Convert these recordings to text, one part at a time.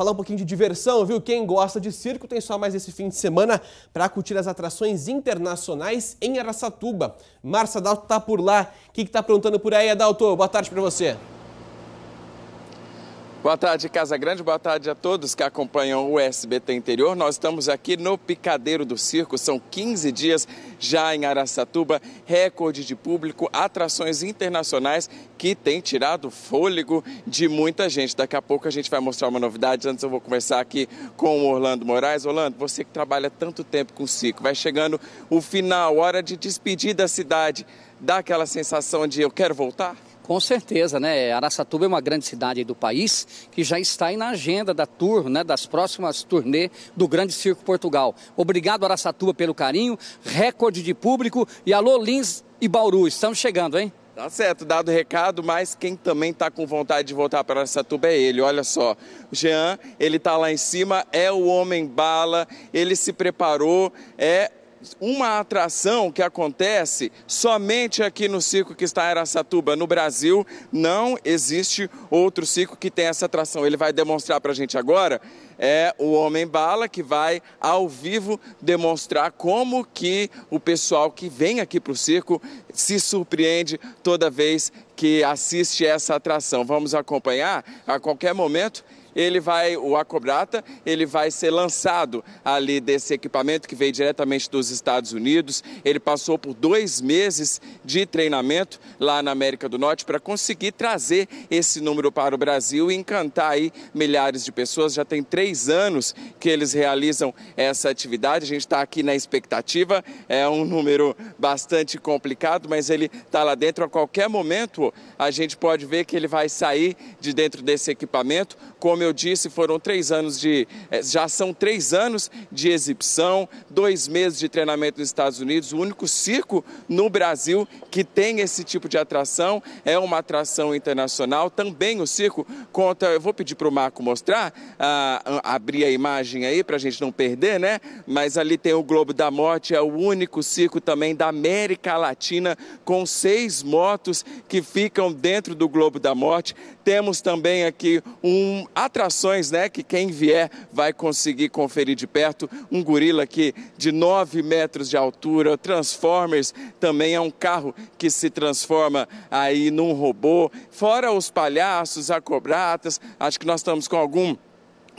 falar um pouquinho de diversão, viu? Quem gosta de circo tem só mais esse fim de semana para curtir as atrações internacionais em Aracatuba. Marcia Adalto tá por lá. O que, que tá aprontando por aí, Adalto? Boa tarde para você. Boa tarde, Casa Grande. Boa tarde a todos que acompanham o SBT Interior. Nós estamos aqui no Picadeiro do Circo. São 15 dias já em Araçatuba, recorde de público, atrações internacionais que tem tirado fôlego de muita gente. Daqui a pouco a gente vai mostrar uma novidade. Antes eu vou conversar aqui com o Orlando Moraes. Orlando, você que trabalha tanto tempo com o circo, vai chegando o final, hora de despedir da cidade. Dá aquela sensação de eu quero voltar? Com certeza, né? Araçatuba é uma grande cidade do país que já está aí na agenda da tour, né? Das próximas turnê do Grande Circo Portugal. Obrigado, Araçatuba, pelo carinho, recorde de público e alô, Lins e Bauru, estamos chegando, hein? Tá certo, dado o recado, mas quem também tá com vontade de voltar para Satuba é ele. Olha só, Jean, ele tá lá em cima, é o homem bala, ele se preparou, é uma atração que acontece somente aqui no circo que está em Aracatuba, no Brasil, não existe outro circo que tem essa atração. Ele vai demonstrar para a gente agora é o Homem Bala que vai ao vivo demonstrar como que o pessoal que vem aqui para o circo se surpreende toda vez que assiste essa atração. Vamos acompanhar a qualquer momento ele vai, o Acobrata, ele vai ser lançado ali desse equipamento que veio diretamente dos Estados Unidos. Ele passou por dois meses de treinamento lá na América do Norte para conseguir trazer esse número para o Brasil e encantar aí milhares de pessoas. Já tem três anos que eles realizam essa atividade. A gente está aqui na expectativa. É um número bastante complicado, mas ele está lá dentro. A qualquer momento a gente pode ver que ele vai sair de dentro desse equipamento como como eu disse, foram três anos de. É, já são três anos de exibição, dois meses de treinamento nos Estados Unidos. O único circo no Brasil que tem esse tipo de atração é uma atração internacional. Também o circo conta. Eu vou pedir para o Marco mostrar, ah, abrir a imagem aí para a gente não perder, né? Mas ali tem o Globo da Morte, é o único circo também da América Latina com seis motos que ficam dentro do Globo da Morte. Temos também aqui um atrações, né? Que quem vier vai conseguir conferir de perto. Um gorila aqui de 9 metros de altura. Transformers também é um carro que se transforma aí num robô. Fora os palhaços, acrobatas, acho que nós estamos com algum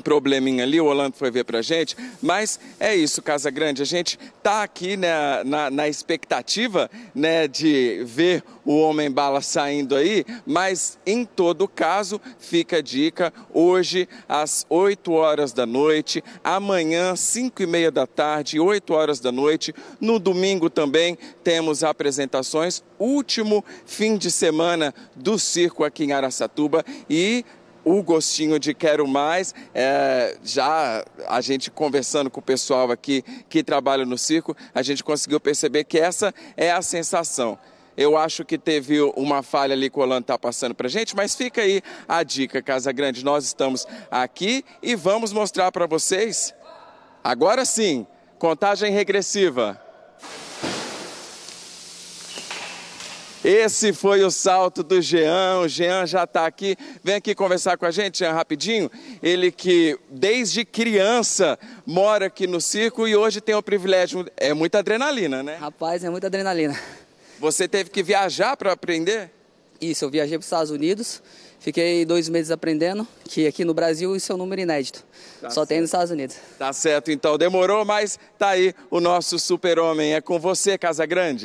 probleminha ali, o Orlando foi ver pra gente, mas é isso, Casa Grande, a gente tá aqui né, na, na expectativa né, de ver o Homem Bala saindo aí, mas em todo caso, fica a dica, hoje às 8 horas da noite, amanhã 5 e meia da tarde, 8 horas da noite, no domingo também temos apresentações, último fim de semana do circo aqui em Araçatuba e o gostinho de quero mais. É, já a gente conversando com o pessoal aqui que trabalha no circo, a gente conseguiu perceber que essa é a sensação. Eu acho que teve uma falha ali que o Holanda está passando para gente, mas fica aí a dica, Casa Grande. Nós estamos aqui e vamos mostrar para vocês, agora sim, contagem regressiva. Esse foi o salto do Jean. O Jean já está aqui. Vem aqui conversar com a gente, Jean, rapidinho. Ele que desde criança mora aqui no circo e hoje tem o privilégio. É muita adrenalina, né? Rapaz, é muita adrenalina. Você teve que viajar para aprender? Isso, eu viajei para os Estados Unidos, fiquei dois meses aprendendo, que aqui no Brasil isso é um número inédito. Tá Só certo. tem nos Estados Unidos. Tá certo, então demorou, mas tá aí o nosso super-homem. É com você, Casa Grande.